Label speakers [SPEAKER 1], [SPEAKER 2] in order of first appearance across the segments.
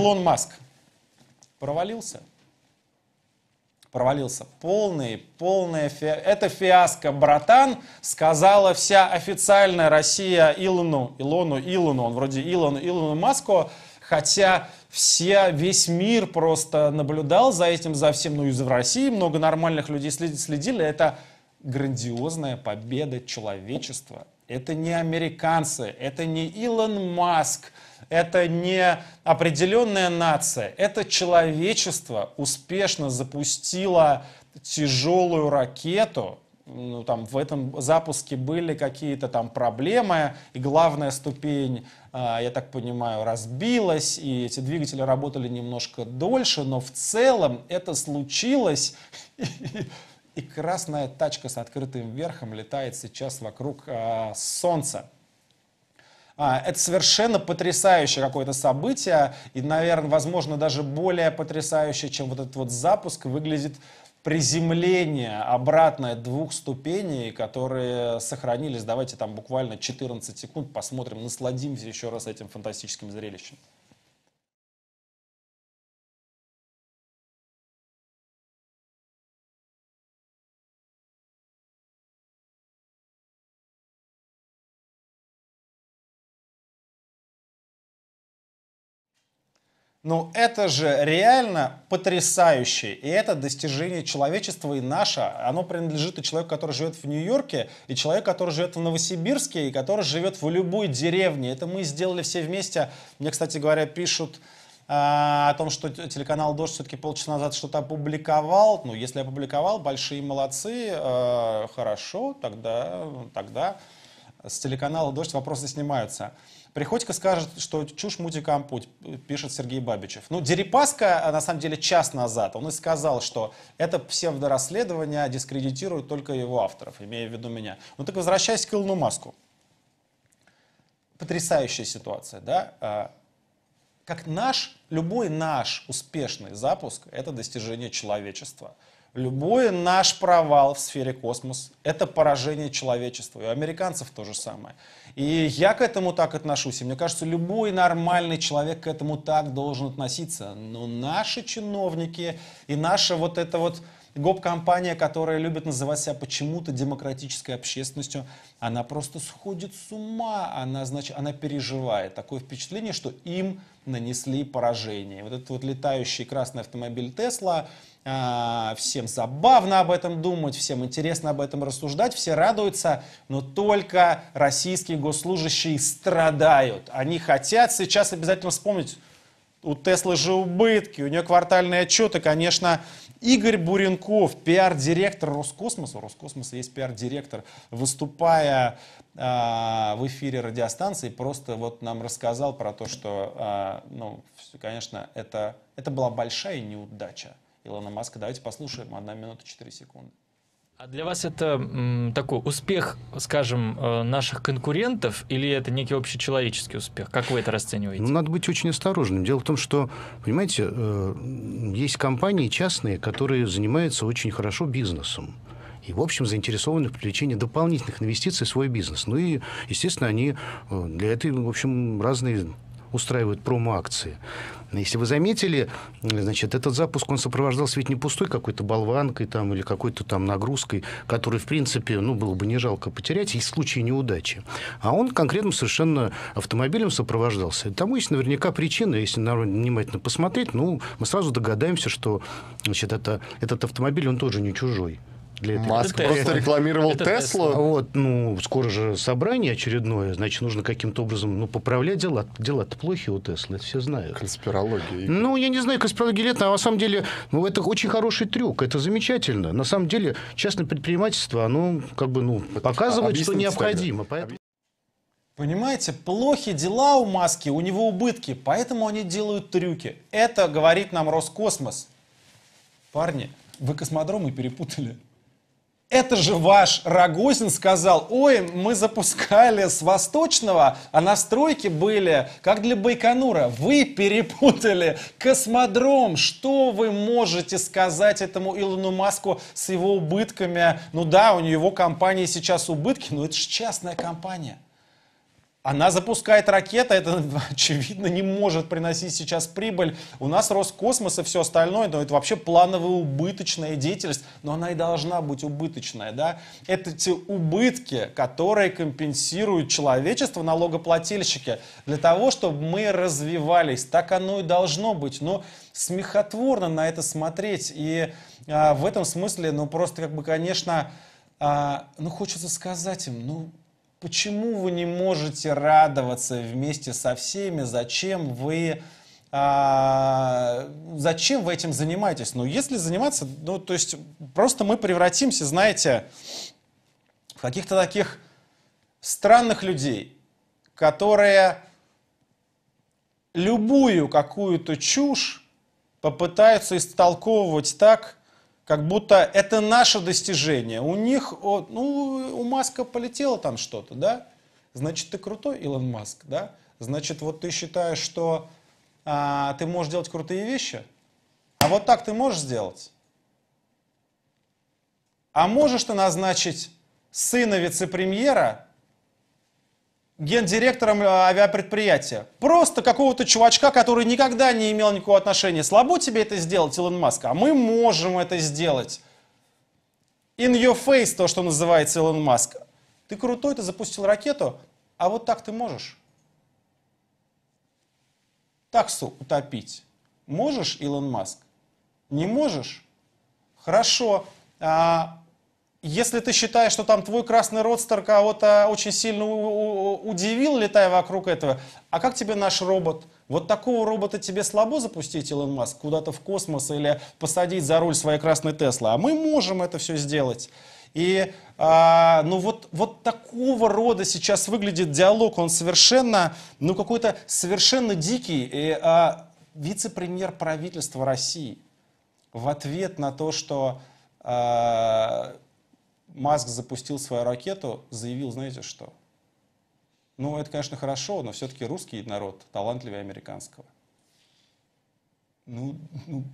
[SPEAKER 1] Илон Маск провалился? провалился. Полный, полная фи... Это фиаско, братан, сказала вся официальная Россия Илону, Илону, Илону, он вроде Илону, Илону Маску, хотя все, весь мир просто наблюдал за этим, за всем, ну и в России много нормальных людей следили, следили. это грандиозная победа человечества это не американцы, это не Илон Маск, это не определенная нация, это человечество успешно запустило тяжелую ракету, ну, там, в этом запуске были какие-то там проблемы, и главная ступень, а, я так понимаю, разбилась, и эти двигатели работали немножко дольше, но в целом это случилось, И красная тачка с открытым верхом летает сейчас вокруг э, Солнца. А, это совершенно потрясающее какое-то событие, и, наверное, возможно, даже более потрясающее, чем вот этот вот запуск, выглядит приземление обратное двух ступеней, которые сохранились, давайте там буквально 14 секунд, посмотрим, насладимся еще раз этим фантастическим зрелищем. Ну это же реально потрясающе. И это достижение человечества и наше. Оно принадлежит и человеку, который живет в Нью-Йорке, и человеку, который живет в Новосибирске, и который живет в любой деревне. Это мы сделали все вместе. Мне, кстати говоря, пишут а, о том, что телеканал «Дождь» все-таки полчаса назад что-то опубликовал. Ну, если опубликовал, большие молодцы. А, хорошо, тогда, тогда с телеканала «Дождь» вопросы снимаются. Приходько скажет, что чушь мути кампуть, пишет Сергей Бабичев. Ну, Дерипаска, а, на самом деле, час назад, он и сказал, что это псевдорасследование дискредитирует только его авторов, имея в виду меня. Ну так возвращаясь к Илону Маску. Потрясающая ситуация, да? А, как наш, любой наш успешный запуск – это достижение человечества. Любой наш провал в сфере космос – это поражение человечества. И у американцев то же самое. И я к этому так отношусь. И мне кажется, любой нормальный человек к этому так должен относиться. Но наши чиновники и наша вот эта вот гоп-компания, которая любит называть себя почему-то демократической общественностью, она просто сходит с ума, она, значит, она переживает. Такое впечатление, что им нанесли поражение. Вот этот вот летающий красный автомобиль Тесла, а, всем забавно об этом думать, всем интересно об этом рассуждать, все радуются, но только российские госслужащие страдают. Они хотят сейчас обязательно вспомнить, у Теслы же убытки, у нее квартальные отчеты, конечно, Игорь Буренков, пиар-директор Роскосмоса, Роскосмоса есть пиар-директор, выступая э, в эфире радиостанции, просто вот нам рассказал про то, что, э, ну, конечно, это, это была большая неудача Илона Маска. Давайте послушаем, одна минута 4 секунды.
[SPEAKER 2] А для вас это м, такой успех, скажем, э, наших конкурентов, или это некий общечеловеческий успех? Как вы это расцениваете? Ну, надо быть очень осторожным. Дело в том, что, понимаете, э, есть компании частные, которые занимаются очень хорошо бизнесом и, в общем, заинтересованы в привлечении дополнительных инвестиций в свой бизнес. Ну и, естественно, они э, для этого, в общем, разные устраивают промо-акции. Если вы заметили, значит, этот запуск, он сопровождался ведь не пустой какой-то болванкой там, или какой-то там нагрузкой, которую, в принципе, ну, было бы не жалко потерять, и в случае неудачи. А он конкретно совершенно автомобилем сопровождался. И тому есть наверняка причина, если народ внимательно посмотреть, ну, мы сразу догадаемся, что значит, это, этот автомобиль, он тоже не чужой для этого. Маск это просто Tesla. рекламировал Теслу. А вот, ну, скоро же собрание очередное, значит, нужно каким-то образом, ну, поправлять дела. Дела-то плохи у Теслы, это все знают. Конспирология. Ну, я не знаю, конспирология лет, но на самом деле, ну, это очень хороший трюк, это замечательно. На самом деле, частное предпринимательство, оно как бы, ну, а показывает, что необходимо.
[SPEAKER 1] Понимаете, плохи дела у Маски, у него убытки, поэтому они делают трюки. Это говорит нам Роскосмос. Парни, вы космодромы перепутали это же ваш Рогозин сказал, ой, мы запускали с Восточного, а настройки были как для Байконура. Вы перепутали космодром. Что вы можете сказать этому Илону Маску с его убытками? Ну да, у него компании сейчас убытки, но это же частная компания. Она запускает ракеты, это, очевидно, не может приносить сейчас прибыль. У нас Роскосмос и все остальное, но это вообще плановая убыточная деятельность, но она и должна быть убыточная, да? Это те убытки, которые компенсируют человечество, налогоплательщики, для того, чтобы мы развивались. Так оно и должно быть, но смехотворно на это смотреть. И а, в этом смысле, ну, просто, как бы, конечно, а, ну, хочется сказать им, ну, почему вы не можете радоваться вместе со всеми, зачем вы а, зачем вы этим занимаетесь? Ну, если заниматься, ну, то есть просто мы превратимся, знаете, в каких-то таких странных людей, которые любую какую-то чушь попытаются истолковывать так, как будто это наше достижение. У них, ну, у Маска полетело там что-то, да? Значит, ты крутой, Илон Маск, да? Значит, вот ты считаешь, что а, ты можешь делать крутые вещи, а вот так ты можешь сделать. А можешь ты назначить сына вице-премьера гендиректором э, авиапредприятия. Просто какого-то чувачка, который никогда не имел никакого отношения. Слабо тебе это сделать, Илон Маск? А мы можем это сделать. In your face, то, что называется Илон Маск. Ты крутой, ты запустил ракету, а вот так ты можешь. Таксу утопить. Можешь, Илон Маск? Не можешь? Хорошо. А, если ты считаешь, что там твой красный родстер кого-то очень сильно удивил, летая вокруг этого, а как тебе наш робот? Вот такого робота тебе слабо запустить, Илон Маск, куда-то в космос или посадить за руль своей красной Теслы? А мы можем это все сделать. И а, ну вот, вот такого рода сейчас выглядит диалог, он совершенно, ну какой-то совершенно дикий. И, а, вице-премьер правительства России в ответ на то, что а, Маск запустил свою ракету, заявил, знаете что? Ну, это, конечно, хорошо, но все-таки русский народ талантливее американского. Ну, ну,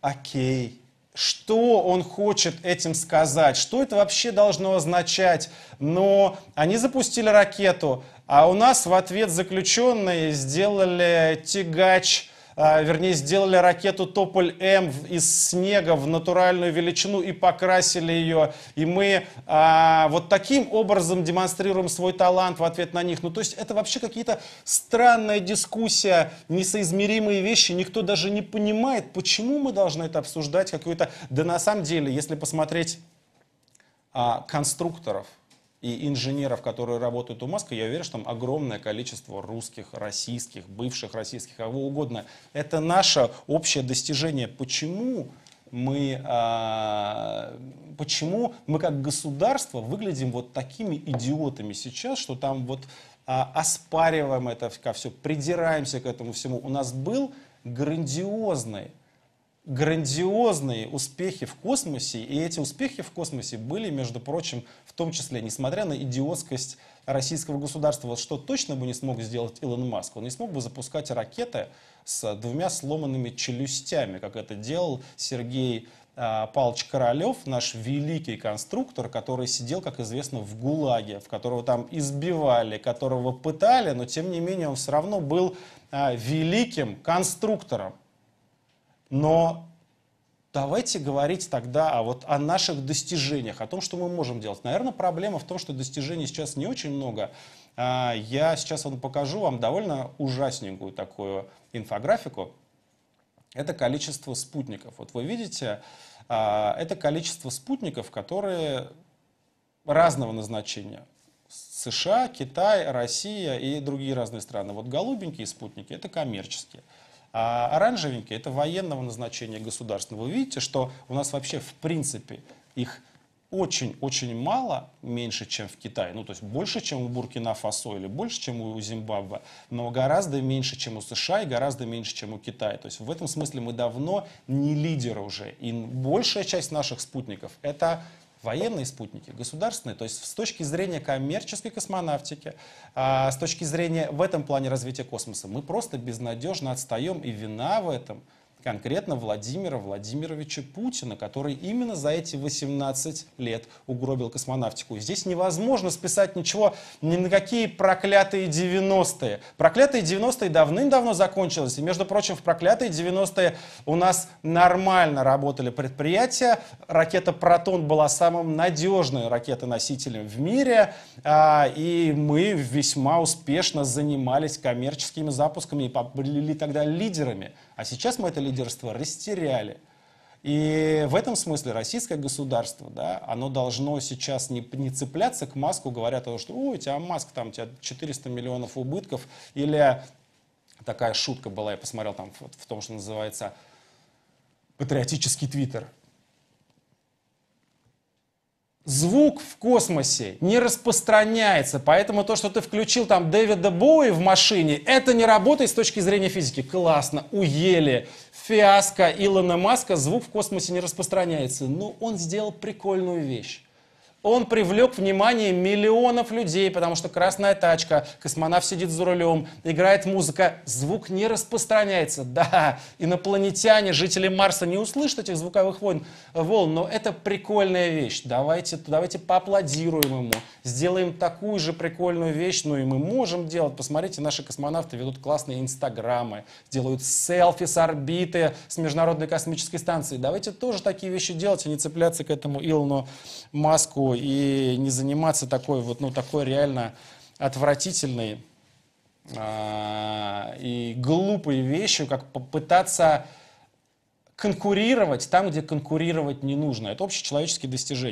[SPEAKER 1] окей. Что он хочет этим сказать? Что это вообще должно означать? Но они запустили ракету, а у нас в ответ заключенные сделали тягач а, вернее, сделали ракету Тополь-М из снега в натуральную величину и покрасили ее. И мы а, вот таким образом демонстрируем свой талант в ответ на них. Ну, то есть это вообще какие-то странная дискуссия, несоизмеримые вещи. Никто даже не понимает, почему мы должны это обсуждать. Какую-то... Да на самом деле, если посмотреть а, конструкторов – и инженеров, которые работают у Маска, я уверен, что там огромное количество русских, российских, бывших российских, кого угодно. Это наше общее достижение. Почему мы, а, почему мы как государство выглядим вот такими идиотами сейчас, что там вот а, оспариваем это все, придираемся к этому всему. У нас был грандиозный грандиозные успехи в космосе, и эти успехи в космосе были, между прочим, в том числе, несмотря на идиотскость российского государства, что точно бы не смог сделать Илон Маск, он не смог бы запускать ракеты с двумя сломанными челюстями, как это делал Сергей а, Палыч Королев, наш великий конструктор, который сидел, как известно, в ГУЛАГе, в которого там избивали, которого пытали, но тем не менее он все равно был а, великим конструктором. Но давайте говорить тогда а вот о наших достижениях, о том, что мы можем делать. Наверное, проблема в том, что достижений сейчас не очень много. А, я сейчас вам покажу вам довольно ужасненькую такую инфографику. Это количество спутников. Вот вы видите, а, это количество спутников, которые разного назначения. США, Китай, Россия и другие разные страны. Вот голубенькие спутники – это коммерческие. А оранжевенькие – это военного назначения государственного. Вы видите, что у нас вообще в принципе их очень-очень мало, меньше, чем в Китае, ну, то есть больше, чем у Буркина-Фасо или больше, чем у Зимбабве, но гораздо меньше, чем у США и гораздо меньше, чем у Китая. То есть в этом смысле мы давно не лидеры уже. И большая часть наших спутников — это военные спутники, государственные. То есть с точки зрения коммерческой космонавтики, а, с точки зрения в этом плане развития космоса, мы просто безнадежно отстаем, и вина в этом – конкретно Владимира Владимировича Путина, который именно за эти 18 лет угробил космонавтику. И здесь невозможно списать ничего ни на какие проклятые 90-е. Проклятые 90-е давным-давно закончились. И, между прочим, в проклятые 90-е у нас нормально работали предприятия. Ракета «Протон» была самым надежным ракетоносителем в мире. А, и мы весьма успешно занимались коммерческими запусками и были тогда лидерами а сейчас мы это лидерство растеряли. И в этом смысле российское государство, да, оно должно сейчас не, не цепляться к Маску, говоря то, что у тебя Маск, там, у тебя 400 миллионов убытков», или такая шутка была, я посмотрел там в, в том, что называется патриотический твиттер – звук в космосе не распространяется, поэтому то, что ты включил там Дэвида Боуи в машине, это не работает с точки зрения физики. Классно, уели. Фиаско Илона Маска, звук в космосе не распространяется. Но он сделал прикольную вещь он привлек внимание миллионов людей, потому что красная тачка, космонавт сидит за рулем, играет музыка, звук не распространяется. Да, инопланетяне, жители Марса не услышат этих звуковых войн, волн, но это прикольная вещь. Давайте, давайте поаплодируем ему, сделаем такую же прикольную вещь, ну и мы можем делать. Посмотрите, наши космонавты ведут классные инстаграмы, делают селфи с орбиты, с Международной космической станции. Давайте тоже такие вещи делать, а не цепляться к этому Илону Маску и не заниматься такой вот, ну, такой реально отвратительной а, и глупой вещью, как попытаться конкурировать там, где конкурировать не нужно. Это общечеловеческие достижения.